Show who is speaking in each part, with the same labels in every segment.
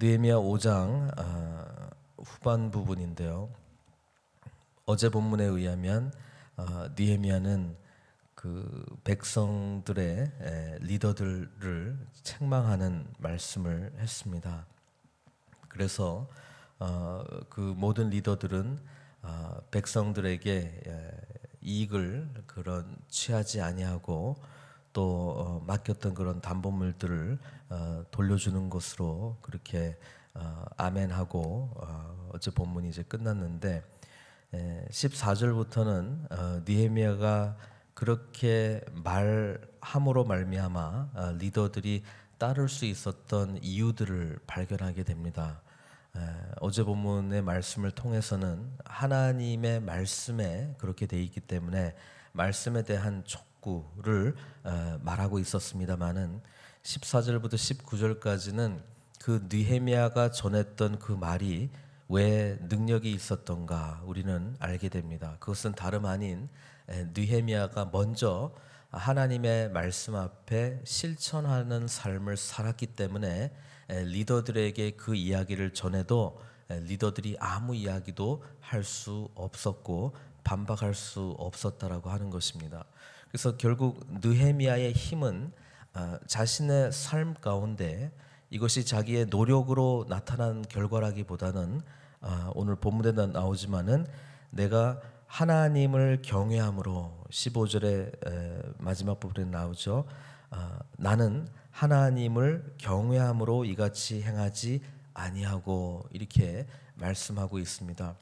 Speaker 1: 느헤미야 5장 아, 후반 부분인데요. 어제 본문에 의하면 아, 느헤미야는 그 백성들의 에, 리더들을 책망하는 말씀을 했습니다. 그래서 어, 그 모든 리더들은 어, 백성들에게 에, 이익을 그런 취하지 아니하고 또 어, 맡겼던 그런 담보물들을 어, 돌려주는 것으로 그렇게 어, 아멘하고 어제 본문이 이제 끝났는데 14절부터는 니헤미아가 그렇게 말함으로 말미암아 리더들이 따를 수 있었던 이유들을 발견하게 됩니다. 어제 본문의 말씀을 통해서는 하나님의 말씀에 그렇게 돼 있기 때문에 말씀에 대한 촉 학구를 말하고 있었습니다만은 14절부터 19절까지는 그 느헤미야가 전했던 그 말이 왜 능력이 있었던가 우리는 알게 됩니다. 그것은 다름 아닌 느헤미야가 먼저 하나님의 말씀 앞에 실천하는 삶을 살았기 때문에 리더들에게 그 이야기를 전해도 리더들이 아무 이야기도 할 수 없었고 반박할 수 없었다라고 하는 것입니다. 그래서 결국 느헤미야의 힘은 어, 자신의 삶 가운데 이것이 자기의 노력으로 나타난 결과라기보다는 어, 오늘 본문에도 나오지만은 내가 하나님을 경외함으로 15절의 마지막 부분에 나오죠. 어, 나는 하나님을 경외함으로 이같이 행하지 아니하고 이렇게 말씀하고 있습니다.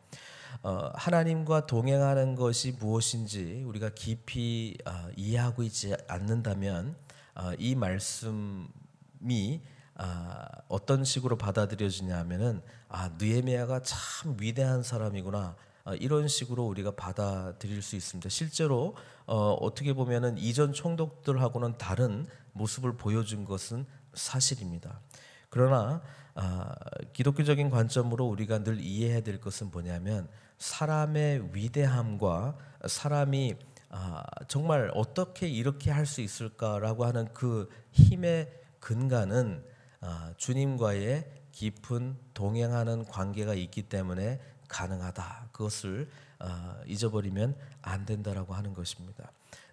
Speaker 1: 어, 하나님과 동행하는 것이 무엇인지 우리가 깊이 아, 이해하고 있지 않는다면 아, 이 말씀이 아, 어떤 식으로 받아들여지냐면은 아 느헤미야가 참 위대한 사람이구나 이런 식으로 우리가 받아들일 수 있습니다. 실제로 어, 떻게 보면은 이전 총독들하고는 다른 모습을 보여준 것은 사실입니다. 그러나 아, 기독교적인 관점으로 우리가 늘 이해해야 될 것은 뭐냐면 사람의 위대함과 사람이 아, 정말 어떻게 이렇게 할 수 있을까라고 하는 그 힘의 근간은 아, 주님과의 깊은 동행하는 관계가 있기 때문에 가능하다. 그것을 아, 잊어버리면 안 된다라고 하는 것입니다.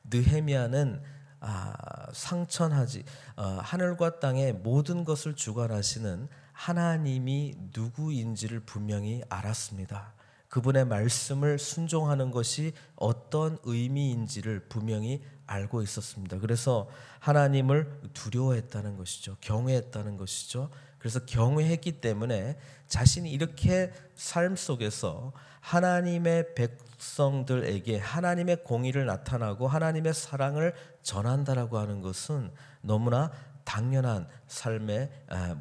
Speaker 1: 느헤미야는 아, 상천하지 아, 하늘과 땅의 모든 것을 주관하시는 하나님이 누구인지를 분명히 알았습니다. 그분의 말씀을 순종하는 것이 어떤 의미인지를 분명히 알고 있었습니다. 그래서 하나님을 두려워했다는 것이죠. 경외했다는 것이죠. 그래서 경외했기 때문에 자신이 이렇게 삶 속에서 하나님의 백성들에게 하나님의 공의를 나타나고 하나님의 사랑을 전한다라고 하는 것은 너무나 당연한 삶의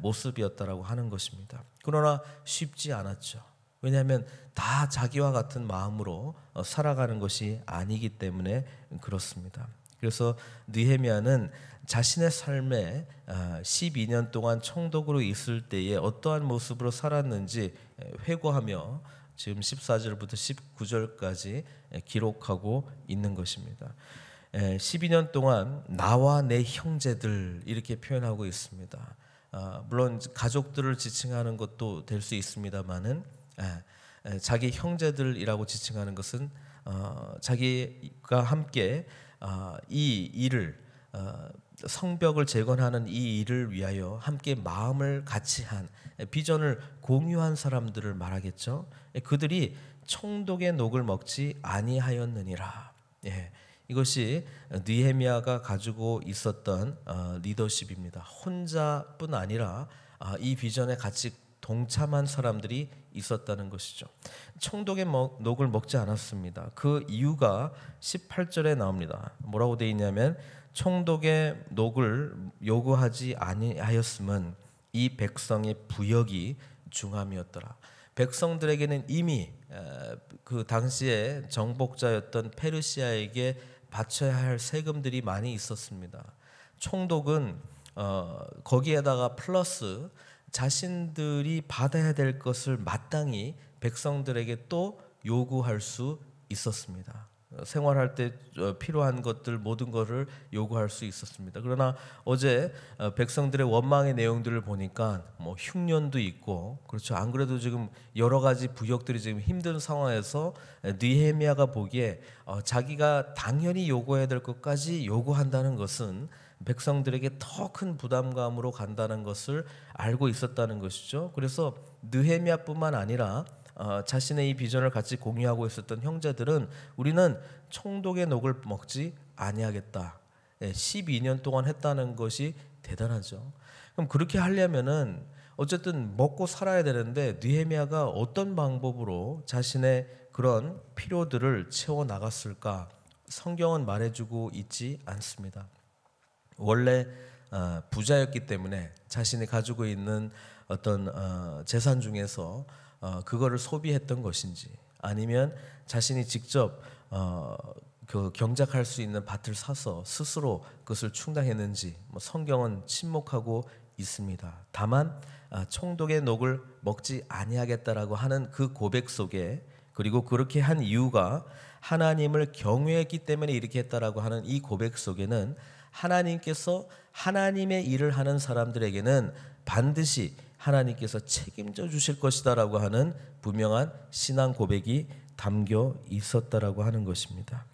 Speaker 1: 모습이었다라고 하는 것입니다. 그러나 쉽지 않았죠. 왜냐하면 다 자기와 같은 마음으로 어, 살아가는 것이 아니기 때문에 그렇습니다. 그래서 느헤미야는 자신의 삶에 12년 어, 동안 청독으로 있을 때에 어떠한 모습으로 살았는지 회고하며 지금 14절부터 19절까지 기록하고 있는 것입니다. 12년 예, 동안 나와 내 형제들 이렇게 표현하고 있습니다. 아, 물론 가족들을 지칭하는 것도 될 수 있습니다만은 예, 예, 자기 형제들이라고 지칭하는 것은 어, 자기가 함께 아, 이 일을 어, 성벽을 재건하는 이 일을 위하여 함께 마음을 같이 한 비전을 공유한 사람들을 말하겠죠. 그들이 총독의 녹을 먹지 아니하였느니라. 예. 이것이 느헤미야가 가지고 있었던 어, 리더십입니다. 혼자뿐 아니라 아, 이 비전에 같이 동참한 사람들이 있었다는 것이죠. 총독의 녹을 먹지 않았습니다. 그 이유가 18절에 나옵니다. 뭐라고 돼 있냐면 총독의 녹을 요구하지 아니하였음은 이 백성의 부역이 중함이었더라. 백성들에게는 이미 그 당시에 정복자였던 페르시아에게 바쳐야 할 세금들이 많이 있었습니다. 총독은 어, 거기에다가 플러스 자신들이 받아야 될 것을 마땅히 백성들에게 또 요구할 수 있었습니다. 생활할 때 어, 필요한 것들 모든 것을 요구할 수 있었습니다. 그러나 어제 어, 백성들의 원망의 내용들을 보니까 뭐 흉년도 있고 그렇죠. 안 그래도 지금 여러 가지 부역들이 지금 힘든 상황에서 느헤미야가 보기에 어, 자기가 당연히 요구해야 될 것까지 요구한다는 것은 백성들에게 더 큰 부담감으로 간다는 것을 알고 있었다는 것이죠. 그래서 느헤미야뿐만 아니라 어, 자신의 이 비전을 같이 공유하고 있었던 형제들은 우리는 총독의 녹을 먹지 아니하겠다. 예, 12년 동안 했다는 것이 대단하죠. 그럼 그렇게 하려면은 어쨌든 먹고 살아야 되는데 느헤미야가 어떤 방법으로 자신의 그런 필요들을 채워 나갔을까? 성경은 말해주고 있지 않습니다. 원래 어, 부자였기 때문에 자신이 가지고 있는 어떤 어, 재산 중에서 어, 그거를 소비했던 것인지 아니면 자신이 직접 그 경작할 수 있는 밭을 사서 스스로 그것을 충당했는지 뭐 성경은 침묵하고 있습니다. 다만 아, 총독의 녹을 먹지 아니하겠다라고 하는 그 고백 속에 그리고 그렇게 한 이유가 하나님을 경외했기 때문에 이렇게 했다라고 하는 이 고백 속에는 하나님께서 하나님의 일을 하는 사람들에게는 반드시 하나님께서 책임져 주실 것이다라고 하는 분명한 신앙 고백이 담겨 있었다라고 하는 것입니다.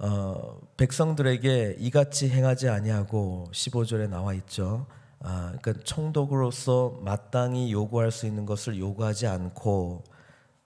Speaker 1: 어, 백성들에게 이같이 행하지 아니하고 15절에 나와 있죠. 아, 그러니까 총독으로서 마땅히 요구할 수 있는 것을 요구하지 않고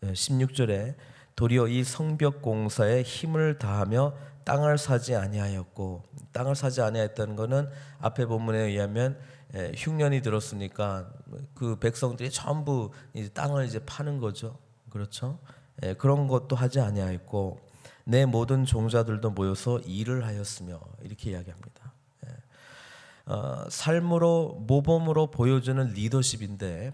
Speaker 1: 16절에 예, 도리어 이 성벽 공사에 힘을 다하며 땅을 사지 아니하였고 땅을 사지 아니하였다는 것은 앞에 본문에 의하면 예, 흉년이 들었으니까 그 백성들이 전부 이제 땅을 이제 파는 거죠. 그렇죠? 예, 그런 것도 하지 아니하였고 내 모든 종자들도 모여서 일을 하였으며 이렇게 이야기합니다. 예. 어, 삶으로 모범으로 보여주는 리더십인데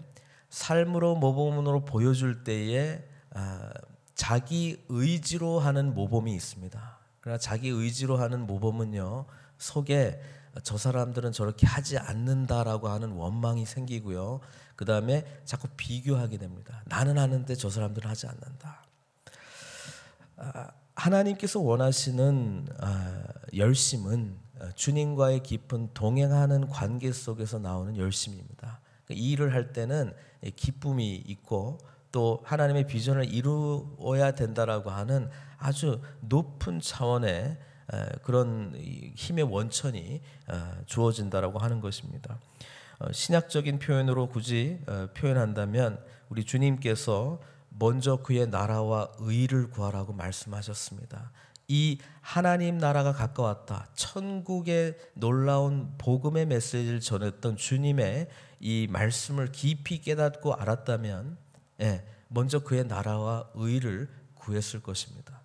Speaker 1: 삶으로 모범으로 보여줄 때에 아, 자기 의지로 하는 모범이 있습니다. 그러나 자기 의지로 하는 모범은요 속에 저 사람들은 저렇게 하지 않는다라고 하는 원망이 생기고요. 그 다음에 자꾸 비교하게 됩니다. 나는 하는데 저 사람들은 하지 않는다. 아, 하나님께서 원하시는 아, 열심은 아, 주님과의 깊은 동행하는 관계 속에서 나오는 열심입니다. 그러니까 이 일을 할 때는 기쁨이 있고 또 하나님의 비전을 이루어야 된다라고 하는 아주 높은 차원의 그런 힘의 원천이 주어진다라고 하는 것입니다. 어, 신약적인 표현으로 굳이 어, 표현한다면 우리 주님께서 먼저 그의 나라와 의를 구하라고 말씀하셨습니다. 이 하나님 나라가 가까웠다. 천국의 놀라운 복음의 메시지를 전했던 주님의 이 말씀을 깊이 깨닫고 알았다면 예, 먼저 그의 나라와 의를 구했을 것입니다.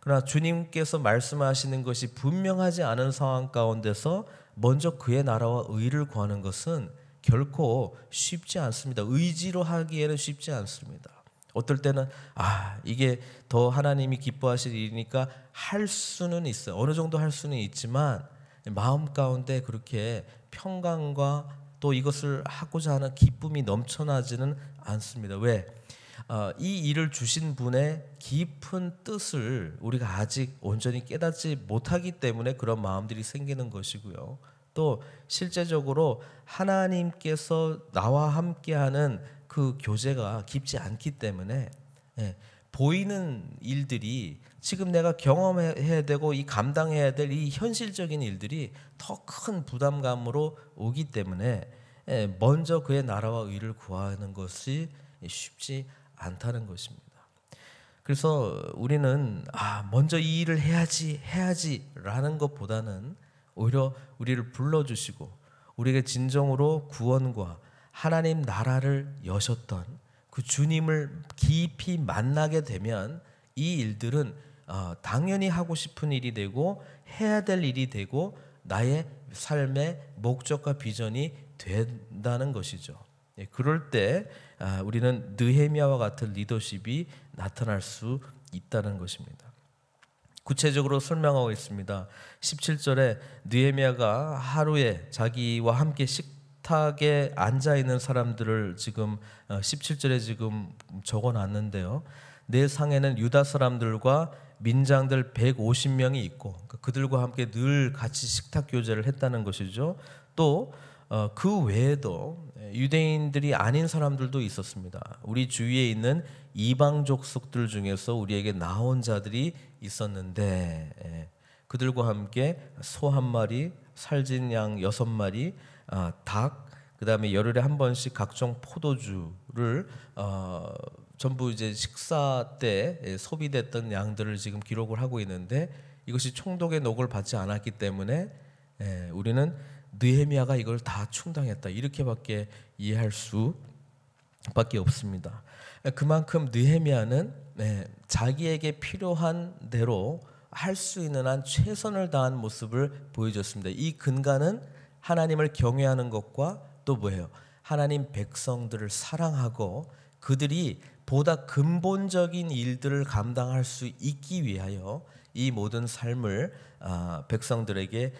Speaker 1: 그러나 주님께서 말씀하시는 것이 분명하지 않은 상황 가운데서 먼저 그의 나라와 의를 구하는 것은 결코 쉽지 않습니다. 의지로 하기에는 쉽지 않습니다. 어떨 때는 아 이게 더 하나님이 기뻐하실 일이니까 할 수는 있어요. 어느 정도 할 수는 있지만 마음 가운데 그렇게 평강과 또 이것을 하고자 하는 기쁨이 넘쳐나지는 않습니다. 왜? 어, 이 일을 주신 분의 깊은 뜻을 우리가 아직 온전히 깨닫지 못하기 때문에 그런 마음들이 생기는 것이고요. 또 실제적으로 하나님께서 나와 함께하는 그 교제가 깊지 않기 때문에 예, 보이는 일들이 지금 내가 경험해야 되고 이 감당해야 될 이 현실적인 일들이 더 큰 부담감으로 오기 때문에 예, 먼저 그의 나라와 의를 구하는 것이 쉽지 않다는 것입니다. 그래서 우리는 아 먼저 이 일을 해야지 해야지라는 것보다는 오히려 우리를 불러주시고 우리에게 진정으로 구원과 하나님 나라를 여셨던 그 주님을 깊이 만나게 되면 이 일들은 어, 당연히 하고 싶은 일이 되고 해야 될 일이 되고 나의 삶의 목적과 비전이 된다는 것이죠. 예, 그럴 때 아, 우리는 느헤미야와 같은 리더십이 나타날 수 있다는 것입니다. 구체적으로 설명하고 있습니다. 17절에 느헤미야가 하루에 자기와 함께 식 식탁에 앉아 있는 사람들을 지금 17절에 어, 지금 적어 놨는데요. 내 상에는 유다 사람들과 민장들 150명이 있고 그러니까 그들과 함께 늘 같이 식탁 교제를 했다는 것이죠. 또그 어, 외에도 예, 유대인들이 아닌 사람들도 있었습니다. 우리 주위에 있는 이방족 속들 중에서 우리에게 나온 자들이 있었는데 예, 그들과 함께 소 한 마리, 살진 양 여섯 마리, 어, 닭, 그다음에 열흘에 한 번씩 각종 포도주를 어, 전부 이제 식사 때 예, 소비됐던 양들을 지금 기록을 하고 있는데 이것이 총독의 녹을 받지 않았기 때문에 예, 우리는 느헤미야가 이걸 다 충당했다 이렇게밖에 이해할 수밖에 없습니다. 예, 그만큼 느헤미야는 예, 자기에게 필요한 대로 할 수 있는 한 최선을 다한 모습을 보여줬습니다. 이 근간은 하나님을 경외하는 것과 또 뭐예요? 하나님 백성들을 사랑하고 그들이 보다 근본적인 일들을 감당할 수 있기 위하여 이 모든 삶을 아, 백성들에게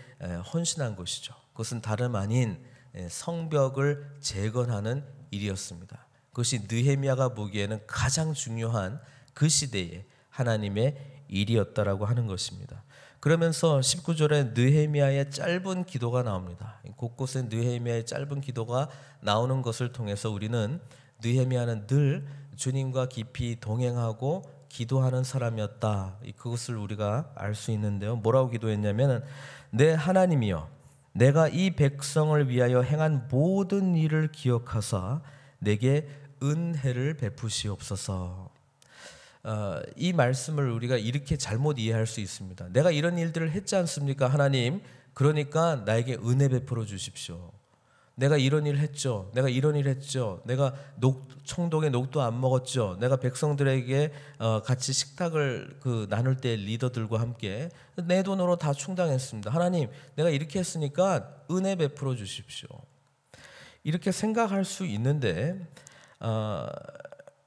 Speaker 1: 헌신한 것이죠. 그것은 다름 아닌 성벽을 재건하는 일이었습니다. 그것이 느헤미야가 보기에는 가장 중요한 그 시대의 하나님의 일이었다라고 하는 것입니다. 그러면서 19절에 느헤미야의 짧은 기도가 나옵니다. 곳곳에 느헤미야의 짧은 기도가 나오는 것을 통해서 우리는 느헤미야는 늘 주님과 깊이 동행하고 기도하는 사람이었다. 그것을 우리가 알 수 있는데요. 뭐라고 기도했냐면 내 하나님이여 내가 이 백성을 위하여 행한 모든 일을 기억하사 내게 은혜를 베푸시옵소서. 어, 이 말씀을 우리가 이렇게 잘못 이해할 수 있습니다. 내가 이런 일들을 했지 않습니까, 하나님? 그러니까 나에게 은혜 베풀어 주십시오. 내가 이런 일 했죠. 내가 이런 일 했죠. 내가 녹, 청동에 녹도 안 먹었죠. 내가 백성들에게 어, 같이 식탁을 그 나눌 때 리더들과 함께 내 돈으로 다 충당했습니다. 하나님, 내가 이렇게 했으니까 은혜 베풀어 주십시오. 이렇게 생각할 수 있는데 어,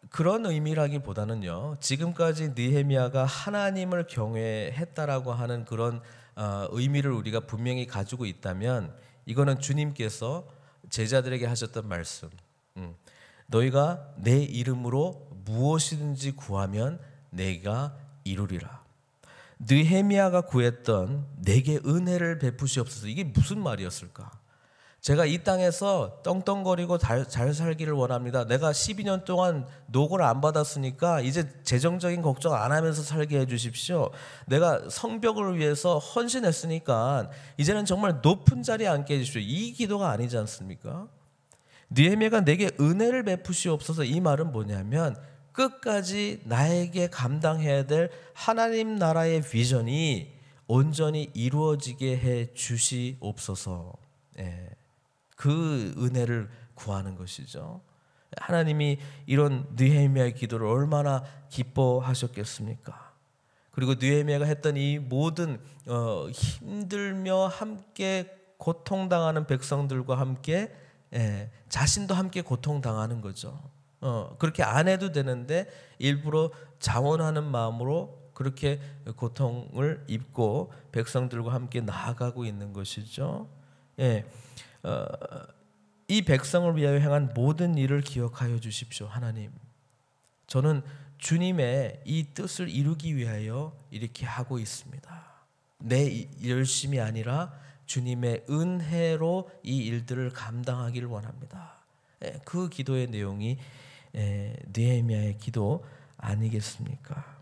Speaker 1: 그런 의미라기보다는요. 지금까지 느헤미야가 하나님을 경외했다라고 하는 그런 어, 의미를 우리가 분명히 가지고 있다면 이거는 주님께서 제자들에게 하셨던 말씀. 음, 너희가 내 이름으로 무엇이든지 구하면 내가 이루리라. 느헤미야가 구했던 내게 은혜를 베푸시옵소서. 이게 무슨 말이었을까? 제가 이 땅에서 떵떵거리고 잘, 잘 살기를 원합니다. 내가 12년 동안 녹을 안 받았으니까 이제 재정적인 걱정 안 하면서 살게 해주십시오. 내가 성벽을 위해서 헌신했으니까 이제는 정말 높은 자리에 앉게 해주십시오. 이 기도가 아니지 않습니까? 니에미가 내게 은혜를 베푸시옵소서 이 말은 뭐냐면 끝까지 나에게 감당해야 될 하나님 나라의 비전이 온전히 이루어지게 해 주시옵소서. 예. 그 은혜를 구하는 것이죠. 하나님이 이런 느헤미야 기도를 얼마나 기뻐하셨겠습니까? 그리고 느헤미야가 했던 이 모든 어, 힘들며 함께 고통당하는 백성들과 함께 예, 자신도 함께 고통당하는 거죠. 어, 그렇게 안 해도 되는데 일부러 자원하는 마음으로 그렇게 고통을 입고 백성들과 함께 나아가고 있는 것이죠. 예. 어, 이 백성을 위하여 행한 모든 일을 기억하여 주십시오, 하나님. 저는 주님의 이 뜻을 이루기 위하여 이렇게 하고 있습니다. 내 열심이 아니라 주님의 은혜로 이 일들을 감당하기 원합니다. 예, 그 기도의 내용이 예, 느헤미야의 기도 아니겠습니까?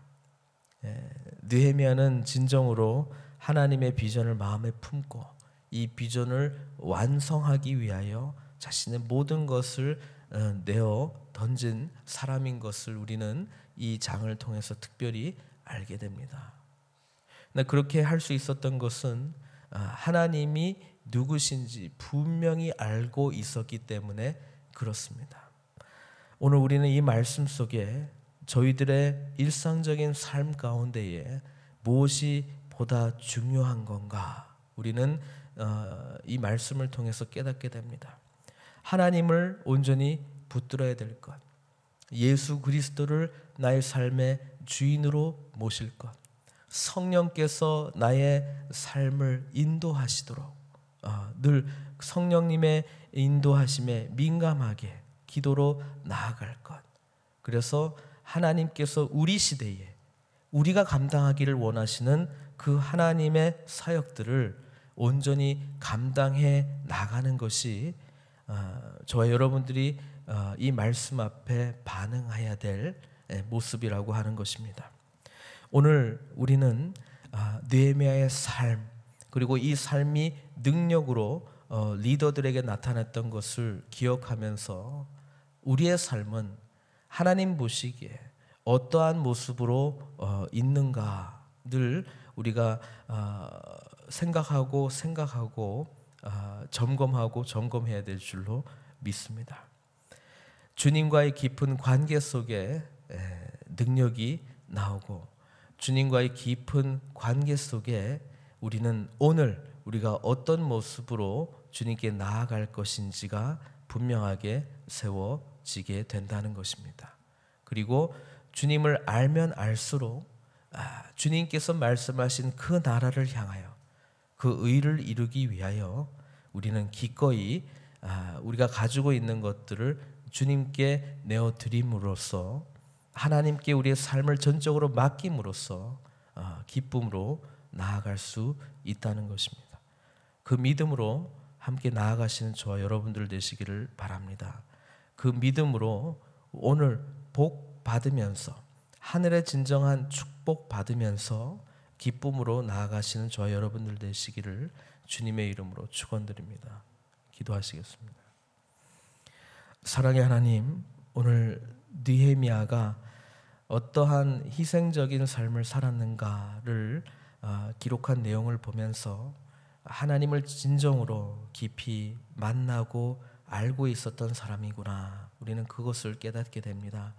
Speaker 1: 예, 느헤미야는 진정으로 하나님의 비전을 마음에 품고 이 비전을 완성하기 위하여 자신의 모든 것을 어, 내어 던진 사람인 것을 우리는 이 장을 통해서 특별히 알게 됩니다. 그렇게 할 수 있었던 것은 아, 하나님이 누구신지 분명히 알고 있었기 때문에 그렇습니다. 오늘 우리는 이 말씀 속에 저희들의 일상적인 삶 가운데에 무엇이 보다 중요한 건가? 우리는 어, 이 말씀을 통해서 깨닫게 됩니다. 하나님을 온전히 붙들어야 될 것, 예수 그리스도를 나의 삶의 주인으로 모실 것, 성령께서 나의 삶을 인도하시도록 어, 늘 성령님의 인도하심에 민감하게 기도로 나아갈 것. 그래서 하나님께서 우리 시대에 우리가 감당하기를 원하시는 그 하나님의 사역들을 온전히 감당해 나가는 것이 어, 저와 여러분들이 어, 이 말씀 앞에 반응해야 될 예, 모습이라고 하는 것입니다. 오늘 우리는 아, 느헤미야의 삶 그리고 이 삶이 능력으로 어, 리더들에게 나타났던 것을 기억하면서 우리의 삶은 하나님 보시기에 어떠한 모습으로 있는가 늘 우리가 생각하고 생각하고 아, 점검하고 점검해야 될 줄로 믿습니다. 주님과의 깊은 관계 속에 능력이 나오고 주님과의 깊은 관계 속에 우리는 오늘 우리가 어떤 모습으로 주님께 나아갈 것인지가 분명하게 세워지게 된다는 것입니다. 그리고 주님을 알면 알수록 아, 주님께서 말씀하신 그 나라를 향하여 그 의를 이루기 위하여 우리는 기꺼이 아, 우리가 가지고 있는 것들을 주님께 내어 드림으로써 하나님께 우리의 삶을 전적으로 맡김으로써 아, 기쁨으로 나아갈 수 있다는 것입니다. 그 믿음으로 함께 나아가시는 저와 여러분들 되시기를 바랍니다. 그 믿음으로 오늘 복 받으면서 하늘의 진정한 축복 받으면서 기쁨으로 나아가시는 저와 여러분들 되시기를 주님의 이름으로 축원드립니다. 기도하시겠습니다. 사랑의 하나님, 오늘 느헤미야가 어떠한 희생적인 삶을 살았는가를 아, 기록한 내용을 보면서 하나님을 진정으로 깊이 만나고 알고 있었던 사람이구나. 우리는 그것을 깨닫게 됩니다.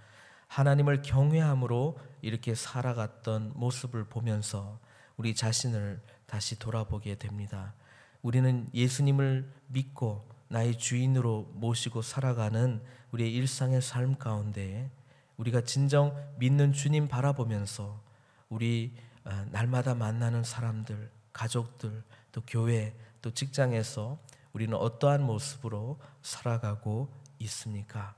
Speaker 1: 하나님을 경외함으로 이렇게 살아갔던 모습을 보면서 우리 자신을 다시 돌아보게 됩니다. 우리는 예수님을 믿고 나의 주인으로 모시고 살아가는 우리의 일상의 삶 가운데 우리가 진정 믿는 주님 바라보면서 우리 어, 날마다 만나는 사람들, 가족들, 또 교회, 또 직장에서 우리는 어떠한 모습으로 살아가고 있습니까?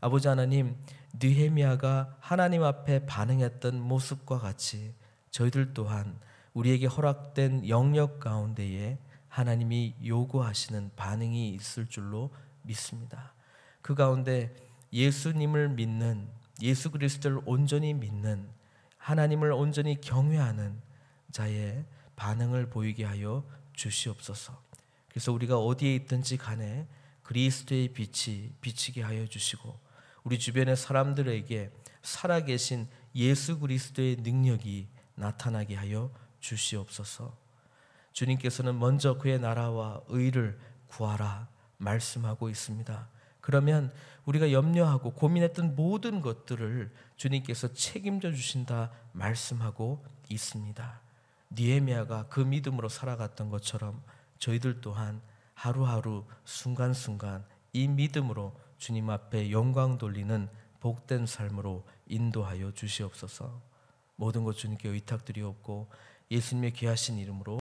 Speaker 1: 아버지 하나님 느헤미야가 하나님 앞에 반응했던 모습과 같이 저희들 또한 우리에게 허락된 영역 가운데에 하나님이 요구하시는 반응이 있을 줄로 믿습니다. 그 가운데 예수님을 믿는 예수 그리스도를 온전히 믿는 하나님을 온전히 경외하는 자의 반응을 보이게 하여 주시옵소서. 그래서 우리가 어디에 있든지 간에 그리스도의 빛이 비치게 하여 주시고 우리 주변의 사람들에게 살아계신 예수 그리스도의 능력이 나타나게 하여 주시옵소서. 주님께서는 먼저 그의 나라와 의를 구하라 말씀하고 있습니다. 그러면 우리가 염려하고 고민했던 모든 것들을 주님께서 책임져 주신다 말씀하고 있습니다. 니에미아가 그 믿음으로 살아갔던 것처럼 저희들 또한 하루하루 순간순간 이 믿음으로 주님 앞에 영광 돌리는 복된 삶으로 인도하여 주시옵소서. 모든 것 주님께 의탁드리옵고 예수님의 귀하신 이름으로